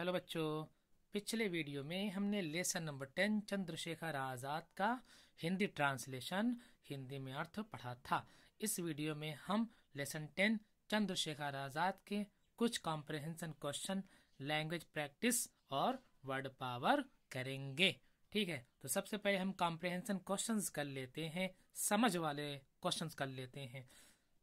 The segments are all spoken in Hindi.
हेलो बच्चों पिछले वीडियो में हमने lesson number ten Chandrashekhar Azad का हिंदी ट्रांसलेशन हिंदी में अर्थ पढ़ा था इस वीडियो में हम लेसन टेन चंद्रशेखर आज़ाद के कुछ कॉम्प्रहेंशन क्वेश्चन लैंग्वेज प्रैक्टिस और वर्ड पावर करेंगे ठीक है तो सबसे पहले हम कॉम्प्रहेंशन क्वेश्चंस कर लेते हैं समझ वाले क्वेश्चंस कर लेते हैं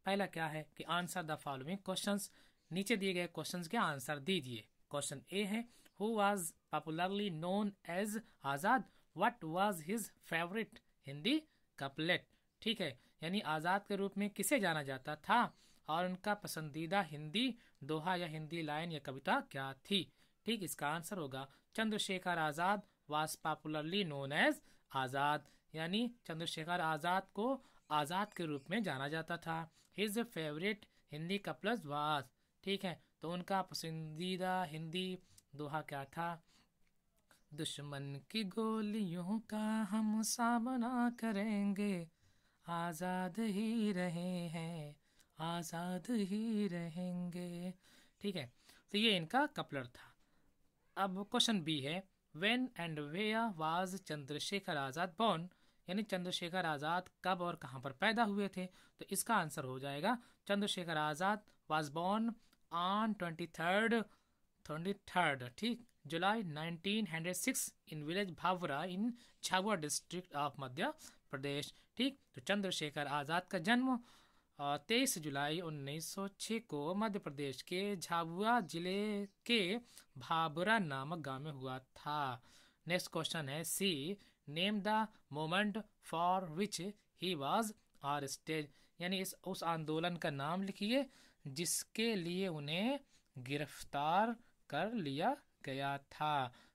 पहला क्या है कि आंसर द फॉलोइंग क्वेश्चंस नीचे दिए गए क्वेश्चंस के आंसर दीजिए क्वेश्चन ए है who was popularly known as Azad what was his favourite Hindi couplet ठीक है यानी आज़ाद के रूप में किसे जाना जाता था और उनका पसंदीदा हिंदी दोहा या हिंदी लाइन या कविता क्या थी ठीक इसका आंसर होगा Chandrashekhar Azad was popularly known as Azad यानी चंद्रशेखर आज़ाद को आज़ाद के रूप में जाना जाता था his favourite Hindi couplets was ठीक है तो उनका पसंदीदा हिंदी दोहा क्या था दुश्मन की गोलियों का हम सामना करेंगे आज़ाद ही रहे हैं आज़ाद ही रहेंगे ठीक है तो ये इनका कपलर था अब क्वेश्चन बी है when and where was Chandrashekhar Azad born यानी चंद्रशेखर आज़ाद कब और कहाँ पर पैदा हुए थे तो इसका आंसर हो जाएगा Chandrashekhar Azad was born third twenty third ठीक July nineteen hundred six in village Bhavra in Jhabua district of Madhya Pradesh ठीक तो चंद्रशेखर आज़ाद का जन्म तेईस जुलाई 1906 को मध्य प्रदेश के झाबुआ जिले के भाबरा नामक गांव में हुआ था नेक्स्ट क्वेश्चन है C name the moment for which he was arrested यानी इस उस आंदोलन का नाम लिखिए जिसके लिए उन्हें गिरफ्तार कर लिया गया था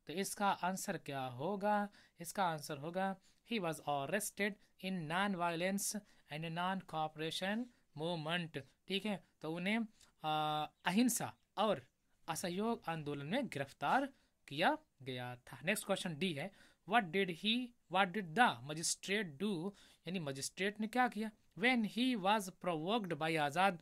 तो इसका आंसर क्या होगा इसका आंसर होगा he was arrested in non violence and non cooperation movement ठीक है तो उन्हें अहिंसा और असहयोग आंदोलन में गिरफ्तार किया गया था नेक्स्ट क्वेश्चन डी है what did he what did the magistrate do यानी मजिस्ट्रेट ने क्या किया when he was provoked by Azad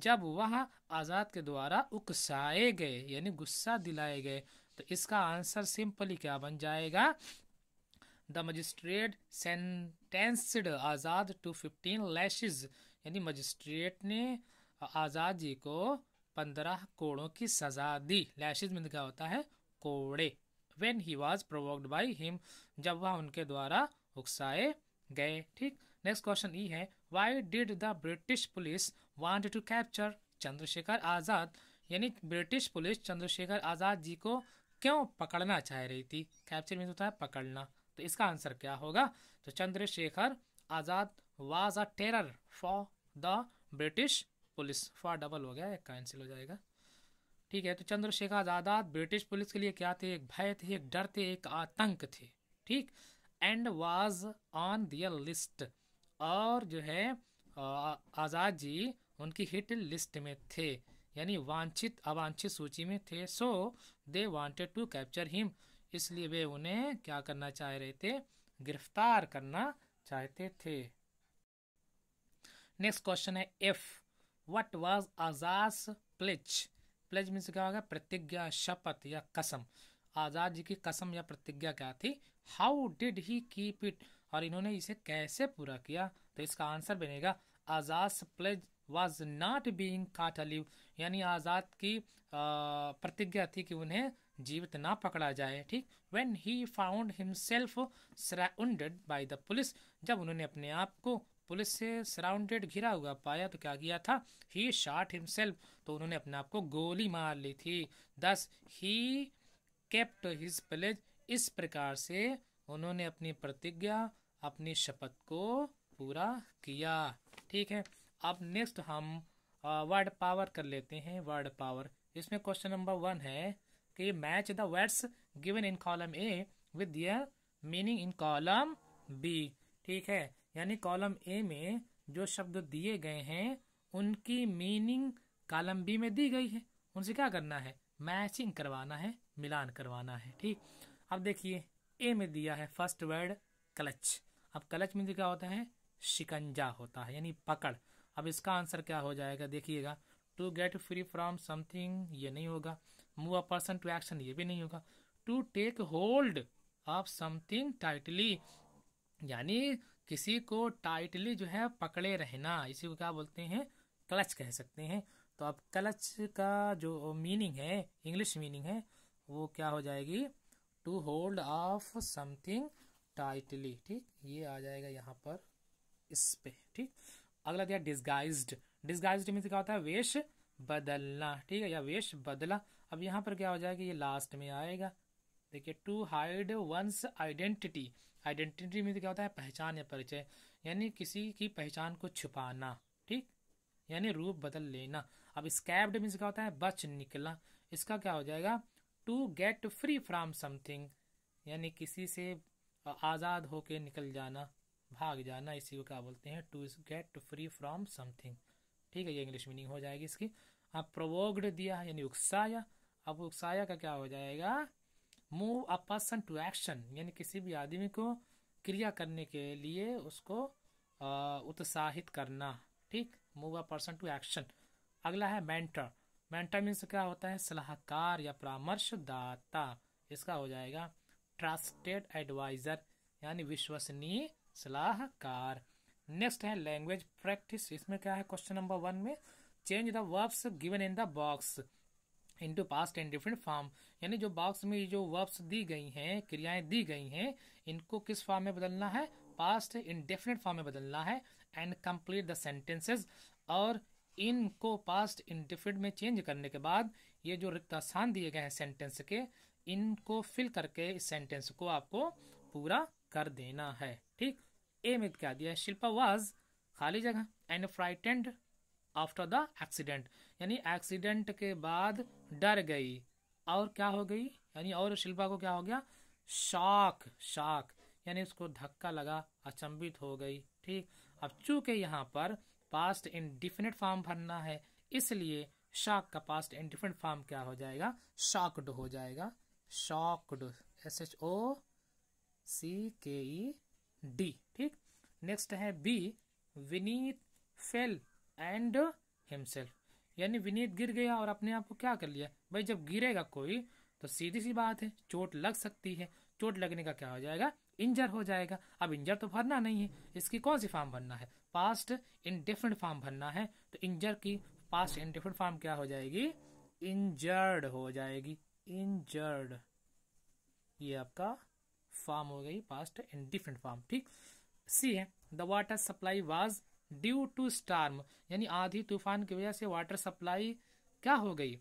जब वह आज़ाद के द्वारा उकसाए गए यानी गुस्सा दिलाए गए तो इसका आंसर सिंपली क्या बन जाएगा the magistrate sentenced Azad to fifteen lashes यानी मजिस्ट्रेट ने आज़ाद जी को पंद्रह कोड़ों की सज़ा दी लैशेज में क्या होता है कोड़े when he was provoked by him जब वह उनके द्वारा उकसाए गए ठीक नेक्स्ट क्वेश्चन ये है why did the British police wanted to capture Chandrashekhar Azad यानी ब्रिटिश पुलिस चंद्रशेखर आज़ाद जी को क्यों पकड़ना चाह रही थी कैप्चर मीन होता है पकड़ना तो इसका आंसर क्या होगा तो Chandrashekhar Azad was a terror for the British police for double हो गया एक कैंसिल हो जाएगा ठीक है तो चंद्रशेखर आज़ाद ब्रिटिश पुलिस के लिए क्या थे एक भय थे एक डर थे एक आतंक थे ठीक and was on their list और जो है आज़ाद जी उनकी हिट लिस्ट में थे यानी वांछित अवांछित सूची में थे so they wanted to capture him इसलिए वे उन्हें क्या करना चाह रहे थे गिरफ्तार करना चाहते थे नेक्स्ट क्वेश्चन है if what was Azad pledge pledge means क्या होगा प्रतिज्ञा शपथ या कसम आजाद जी की कसम या प्रतिज्ञा क्या थी how did he keep it और इन्होंने इसे कैसे पूरा किया तो इसका आंसर बनेगा Azad pledge was not being caught alive यानी आज़ाद की प्रतिज्ञा थी कि उन्हें जीवित ना पकड़ा जाए ठीक when he found himself surrounded by the police जब उन्होंने अपने आप को पुलिस से सराउंडेड घिरा हुआ पाया तो क्या किया था ही शार्ट हिमसेल्फ तो उन्होंने अपने आप को गोली मार ली थी दस ही केप्ट हिज प्लेज इस प्रकार से उन्होंने अपनी प्रतिज्ञा अपनी शपथ को पूरा किया ठीक है अब नेक्स्ट हम वर्ड पावर कर लेते हैं वर्ड पावर इसमें क्वेश्चन नंबर वन है कि match the words given in column A with their meaning in column B ठीक है यानी कॉलम ए में जो शब्द दिए गए हैं उनकी मीनिंग कॉलम बी में दी गई है उनसे क्या करना है मैचिंग करवाना है मिलान करवाना है ठीक अब देखिए ए में दिया है फर्स्ट वर्ड क्लच अब क्लच में क्या होता है शिकंजा होता है यानी पकड़ अब इसका आंसर क्या हो जाएगा देखिएगा to get free from something ये नहीं होगा move a person to action ये भी नहीं होगा to take hold of something tightly यानी किसी को टाइटली जो है पकड़े रहना इसी को क्या बोलते हैं क्लच कह सकते हैं तो अब क्लच का जो मीनिंग है इंग्लिश मीनिंग है वो क्या हो जाएगी to hold of something tightly ठीक ये आ जाएगा यहाँ पर इस पे ठीक अगला दिया डिस्गाइज्ड डिस्गाइज्ड से क्या होता है वेश बदलना ठीक है या वेश बदला अब यहाँ पर क्या हो जाएगा ये लास्ट में आएगा देखिए to hide one's identity identity से क्या होता है पहचान या परिचय यानी किसी की पहचान को छुपाना ठीक यानी रूप बदल लेना अब स्कैब्ड से क्या होता है बच निकलना इसका क्या हो जाएगा to get free from something यानी किसी से आज़ाद होके निकल जाना भाग जाना इसी को क्या बोलते हैं to get free from something ठीक है ये इंग्लिश मीनिंग हो जाएगी इसकी आप प्रोवोक्ड दिया यानी उकसाया अब उकसाया का क्या हो जाएगा move a person to action यानी किसी भी आदमी को क्रिया करने के लिए उसको उत्साहित करना ठीक move a person to action अगला है मेंटर मेंटर मीन्स क्या होता है सलाहकार या परामर्शदाता इसका हो जाएगा ट्रस्टेड एडवाइजर यानी विश्वसनीय सलाहकार नेक्स्ट है लैंग्वेज प्रैक्टिस इसमें क्या है क्वेश्चन नंबर वन में change the verbs given in the box into past and different form यानी जो बॉक्स में जो वर्ब्स दी गई हैं क्रियाएं दी गई हैं इनको किस फॉर्म में बदलना है पास्ट इन डेफिनेट फॉर्म में बदलना है एंड कंप्लीट द सेंटेंसेज और इनको पास्ट इन डिफरेंट में चेंज करने के बाद ये जो रिक्त स्थान दिए गए हैं सेंटेंस के इनको फिल करके इस सेंटेंस को आपको पूरा कर देना है ठीक ए में क्या दिया शिल्पा वाज खाली जगह and frightened after the accident यानी एक्सीडेंट के बाद डर गई और क्या हो गई यानी और शिल्पा को क्या हो गया शॉक शॉक यानी उसको धक्का लगा अचंभित हो गई ठीक अब चूंकि यहाँ पर पास्ट इन डिफिनेट फॉर्म भरना है इसलिए शॉक का पास्ट डिफिनेट फॉर्म क्या हो जाएगा शॉक्ड हो जाएगा shocked S H O C K E D ठीक नेक्स्ट है B Vineet fell and himself यानी विनीत गिर गया और अपने आप को क्या कर लिया भाई जब गिरेगा कोई तो सीधी सी बात है चोट लग सकती है चोट लगने का क्या हो जाएगा इंजर हो जाएगा अब इंजर तो भरना नहीं है इसकी कौन सी फॉर्म भरना है पास्ट डिफरेंट फॉर्म भरना है तो इंजर की पास्ट डिफरेंट फॉर्म क्या हो जाएगी इंजर्ड हो जाएगी इंजर्ड ये आपका फॉर्म हो गई पास्ट एंड डिफरेंट फॉर्म ठीक सी है the water supply was due to storm यानी आधी तूफान की वजह से वाटर सप्लाई क्या हो गई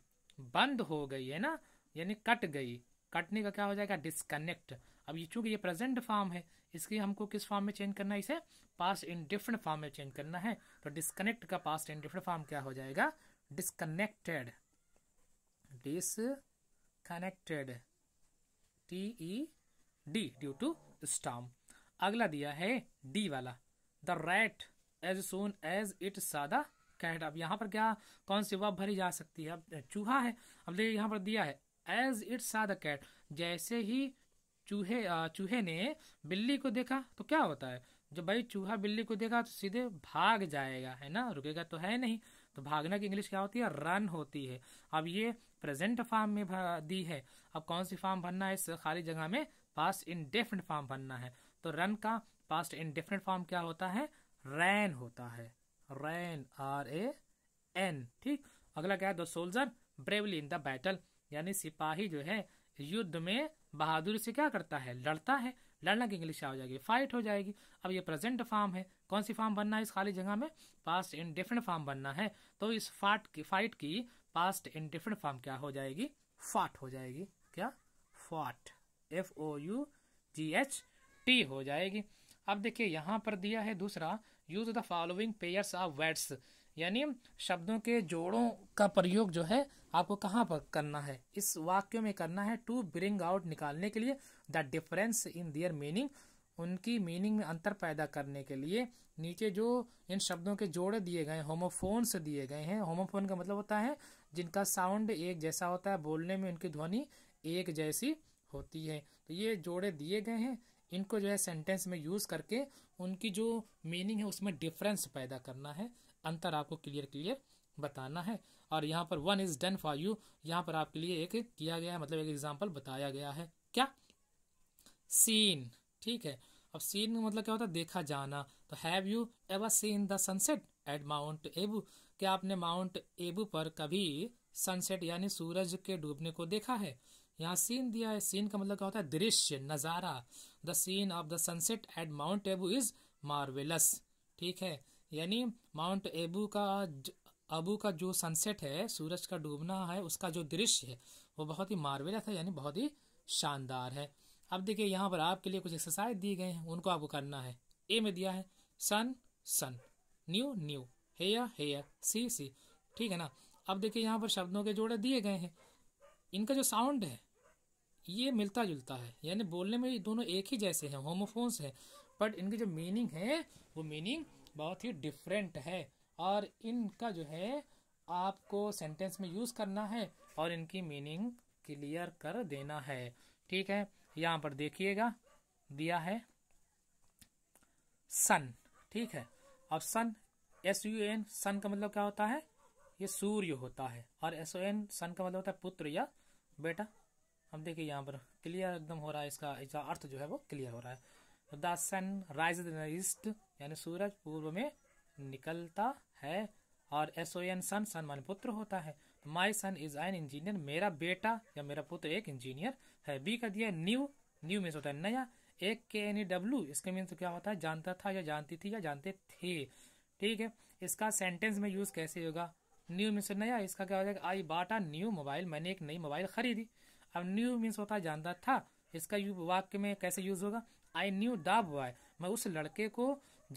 बंद हो गई है ना यानी कट गई कटने का क्या हो जाएगा डिस्कनेक्ट अब ये चूंकि ये प्रेजेंट फॉर्म है इसके हमको किस फॉर्म में चेंज करना है इसे पास्ट इन डिफरेंट फॉर्म में चेंज करना है तो डिस्कनेक्ट का पास्ट इन डिफरेंट फॉर्म क्या हो जाएगा disconnected disconnected T E D due to storm अगला दिया है डी वाला the rate as soon as it saw the cat अब यहाँ पर क्या कौन सी वह भरी जा सकती है अब चूहा है अब देखिए यहाँ पर दिया है एज इट सादा कैट जैसे ही चूहे चूहे ने बिल्ली को देखा तो क्या होता है जब भाई चूहा बिल्ली को देखा तो सीधे भाग जाएगा है ना रुकेगा तो है नहीं तो भागना की इंग्लिश क्या होती है रन होती है अब ये प्रेजेंट फॉर्म में दी है अब कौन सी फॉर्म भरना है इस खाली जगह में पास्ट इनडेफिनेट फॉर्म बनना है तो रन का पास्ट इनडेफिनेट फॉर्म क्या होता है रैन होता है रैन आर ए एन ठीक अगला क्या है the soldier bravely in the battle यानी सिपाही जो है युद्ध में बहादुरी से क्या करता है लड़ता है लड़ना की इंग्लिश हो जाएगी फाइट हो जाएगी अब ये प्रेजेंट फॉर्म है कौन सी फॉर्म बनना है इस खाली जगह में पास्ट इन डिफरेंट फॉर्म बनना है तो इस फाट की फाइट की पास्ट इन डिफरेंट फॉर्म क्या हो जाएगी फाट हो जाएगी क्या fought F O U G H T हो जाएगी अब देखिए यहाँ पर दिया है दूसरा use the following pairs of words यानी शब्दों के जोड़ों का प्रयोग जो है आपको कहाँ पर करना है इस वाक्य में करना है टू ब्रिंग आउट निकालने के लिए the difference in their meaning उनकी मीनिंग में अंतर पैदा करने के लिए नीचे जो इन शब्दों के जोड़े दिए गए होमोफोन्स दिए गए हैं होमोफोन का मतलब होता है जिनका साउंड एक जैसा होता है बोलने में उनकी ध्वनि एक जैसी होती है तो ये जोड़े दिए गए हैं इनको जो है सेंटेंस में यूज करके उनकी जो मीनिंग है उसमें डिफरेंस पैदा करना है अंतर आपको क्लियर क्लियर बताना है और यहाँ पर one is done for you यहाँ पर आपके लिए एक किया गया है मतलब एक एग्जाम्पल बताया गया है क्या सीन ठीक है अब सीन का मतलब क्या होता है देखा जाना तो have you ever seen the sunset at Mount Abu क्या आपने माउंट एबू पर कभी सनसेट यानी सूरज के डूबने को देखा है यहाँ सीन दिया है सीन का मतलब क्या होता है दृश्य नज़ारा the scene of the sunset at Mount Abu is marvellous ठीक है यानी माउंट एबू का अबू का जो सनसेट है सूरज का डूबना है उसका जो दृश्य है वो बहुत ही मार्वेलस है यानी बहुत ही शानदार है अब देखिए यहाँ पर आपके लिए कुछ एक्सरसाइज दिए गए हैं उनको आपको करना है ए में दिया है sun son new knew hair hare sea see ठीक है ना अब देखिए यहाँ पर शब्दों के जोड़े दिए गए हैं इनका जो साउंड है ये मिलता जुलता है यानी बोलने में दोनों एक ही जैसे हैं होमोफोन्स हैं बट इनकी जो मीनिंग है वो मीनिंग बहुत ही डिफरेंट है और इनका जो है आपको सेंटेंस में यूज़ करना है और इनकी मीनिंग क्लियर कर देना है ठीक है यहाँ पर देखिएगा दिया है सन ठीक है अब सन एस यू एन सन का मतलब क्या होता है ये सूर्य होता है और एस ओ एन सन का मतलब होता है पुत्र या बेटा अब देखिए यहाँ पर क्लियर एकदम हो रहा है इसका इसका अर्थ जो है वो क्लियर हो रहा है the sun rise in east यानी सूरज पूर्व में निकलता है और एस ओ एन सन सन मान पुत्र होता है my son is an engineer मेरा बेटा या मेरा पुत्र एक इंजीनियर है बी का दिया न्यू न्यू मीन्स होता है नया एक के एन ई डब्ल्यू इसके मीन्स क्या होता है जानता था या जानती थी या जानते थे ठीक है इसका सेंटेंस में यूज कैसे होगा न्यू मीन्स नया इसका क्या हो जाएगा आई बाटा न्यू मोबाइल मैंने एक नई मोबाइल खरीदी अब न्यू मीन्स होता है जानता था इसका वाक्य में कैसे यूज होगा आई न्यू द बॉय मैं उस लड़के को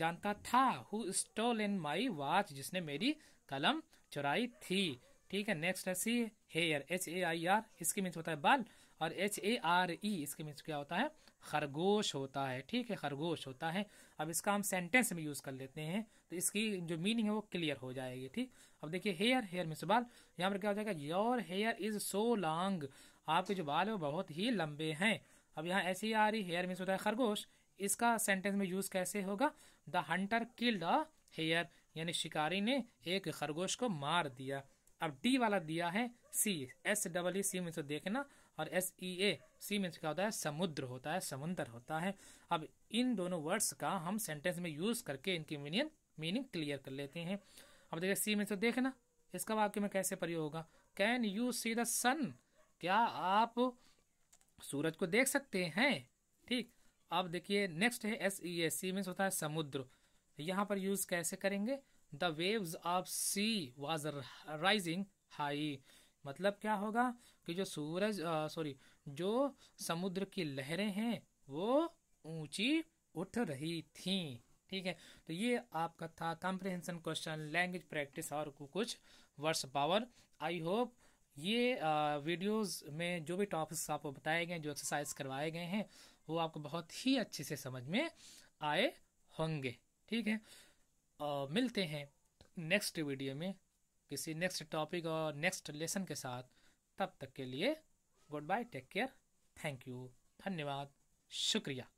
जानता था who stole in my watch जिसने मेरी कलम चुराई थी ठीक है नेक्स्ट है C hair H A I R इसके मीन्स होता है बाल और एच ए आर ई इसके मीन्स क्या होता है खरगोश होता है ठीक है खरगोश होता है अब इसका हम सेंटेंस में यूज कर लेते हैं तो इसकी जो मीनिंग है वो क्लियर हो जाएगी ठीक अब देखिए हेयर हेयर मीन्स बाल यहाँ पर क्या हो जाएगा your hair is so long आपके जो बाल हैं वो बहुत ही लंबे हैं अब यहाँ ऐसे ही आ रही हेयर मीन्स होता है खरगोश इसका सेंटेंस में यूज कैसे होगा the hunter kill the hare यानी शिकारी ने एक खरगोश को मार दिया अब डी वाला दिया है see S double E see means देखना और एस ई ए सी मीन्स क्या होता है समुद्र होता है समुन्द्र होता है अब इन दोनों वर्ड्स का हम सेंटेंस में यूज करके इनकी मीनिंग मीनिंग क्लियर कर लेते हैं अब देखिए सी मीन्स तो देखना इसका वाक्य में कैसे प्रयोग होगा can you see the sun क्या आप सूरज को देख सकते हैं ठीक अब देखिए नेक्स्ट है S E S sea means होता है समुद्र यहाँ पर यूज कैसे करेंगे the waves of sea was rising high मतलब क्या होगा कि जो सूरज सॉरी जो समुद्र की लहरें हैं वो ऊंची उठ रही थी ठीक है तो ये आपका था कॉम्प्रिहेंशन क्वेश्चन लैंग्वेज प्रैक्टिस और कुछ वर्ष पावर आई होप ये वीडियोस में जो भी टॉपिक्स आपको बताए गए जो एक्सरसाइज करवाए गए हैं वो आपको बहुत ही अच्छे से समझ में आए होंगे ठीक है और मिलते हैं नेक्स्ट वीडियो में किसी नेक्स्ट टॉपिक और नेक्स्ट लेसन के साथ तब तक के लिए goodbye take care thank you धन्यवाद शुक्रिया